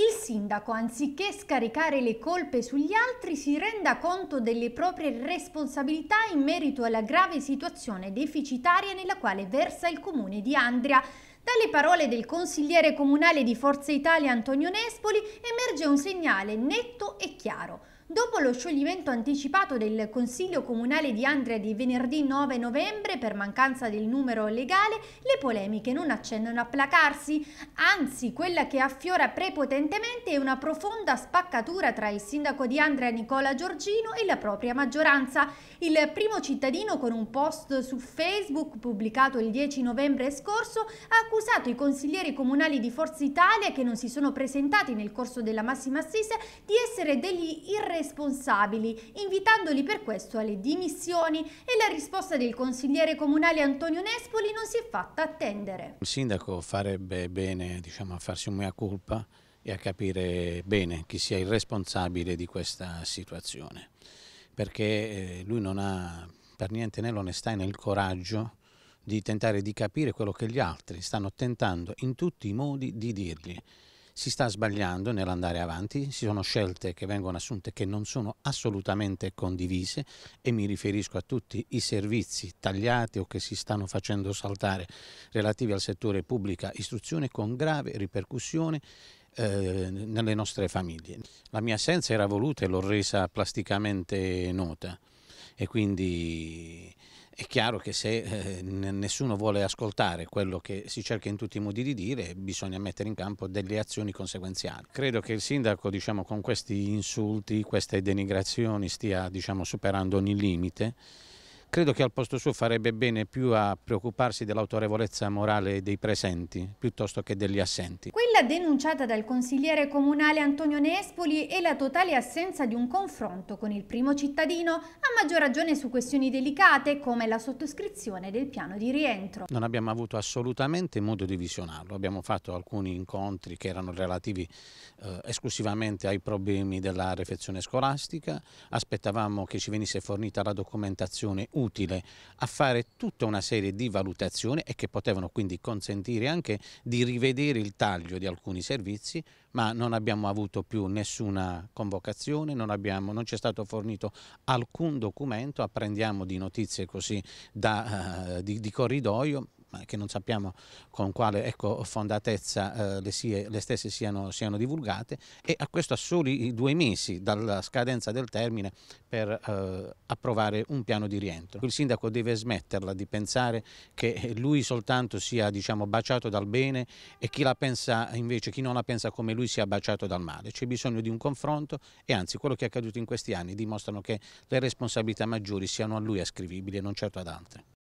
Il sindaco, anziché scaricare le colpe sugli altri, si renda conto delle proprie responsabilità in merito alla grave situazione deficitaria nella quale versa il comune di Andria. Dalle parole del consigliere comunale di Forza Italia Antonio Nespoli emerge un segnale netto e chiaro. Dopo lo scioglimento anticipato del Consiglio Comunale di Andrea di venerdì 9 novembre per mancanza del numero legale, le polemiche non accennano a placarsi, anzi quella che affiora prepotentemente è una profonda spaccatura tra il sindaco di Andrea Nicola Giorgino e la propria maggioranza. Il primo cittadino con un post su Facebook pubblicato il 10 novembre scorso ha accusato i consiglieri comunali di Forza Italia che non si sono presentati nel corso della massima assise di essere degli irresponsabili responsabili, invitandoli per questo alle dimissioni e la risposta del consigliere comunale Antonio Nespoli non si è fatta attendere. Il sindaco farebbe bene diciamo, a farsi un mea culpa e a capire bene chi sia il responsabile di questa situazione, perché eh, lui non ha per niente né l'onestà né il coraggio di tentare di capire quello che gli altri stanno tentando in tutti i modi di dirgli si sta sbagliando nell'andare avanti, ci sono scelte che vengono assunte che non sono assolutamente condivise e mi riferisco a tutti i servizi tagliati o che si stanno facendo saltare relativi al settore pubblica istruzione con grave ripercussione eh, nelle nostre famiglie. La mia assenza era voluta e l'ho resa plasticamente nota e quindi è chiaro che se eh, nessuno vuole ascoltare quello che si cerca in tutti i modi di dire, bisogna mettere in campo delle azioni conseguenziali. Credo che il sindaco diciamo, con questi insulti, queste denigrazioni stia diciamo, superando ogni limite. Credo che al posto suo farebbe bene più a preoccuparsi dell'autorevolezza morale dei presenti piuttosto che degli assenti. Quella denunciata dal consigliere comunale Antonio Nespoli è la totale assenza di un confronto con il primo cittadino, a maggior ragione su questioni delicate come la sottoscrizione del piano di rientro. Non abbiamo avuto assolutamente modo di visionarlo, abbiamo fatto alcuni incontri che erano relativi eh, esclusivamente ai problemi della refezione scolastica, aspettavamo che ci venisse fornita la documentazione utile a fare tutta una serie di valutazioni e che potevano quindi consentire anche di rivedere il taglio di alcuni servizi, ma non abbiamo avuto più nessuna convocazione, non, abbiamo, non ci è stato fornito alcun documento, apprendiamo di notizie così da, uh, di, di corridoio, eh, che non sappiamo con quale ecco, fondatezza eh, le, sie, le, stesse siano, siano, divulgate e a questo a soli due mesi dalla scadenza del termine per eh, approvare un piano di rientro. Il sindaco deve smetterla di pensare che lui soltanto sia diciamo, baciato dal bene e chi la pensa invece, chi non la pensa come lui sia baciato dal male. C'è bisogno di un confronto e anzi quello che è accaduto in questi anni dimostrano che le responsabilità maggiori siano a lui ascrivibili e non certo ad altre.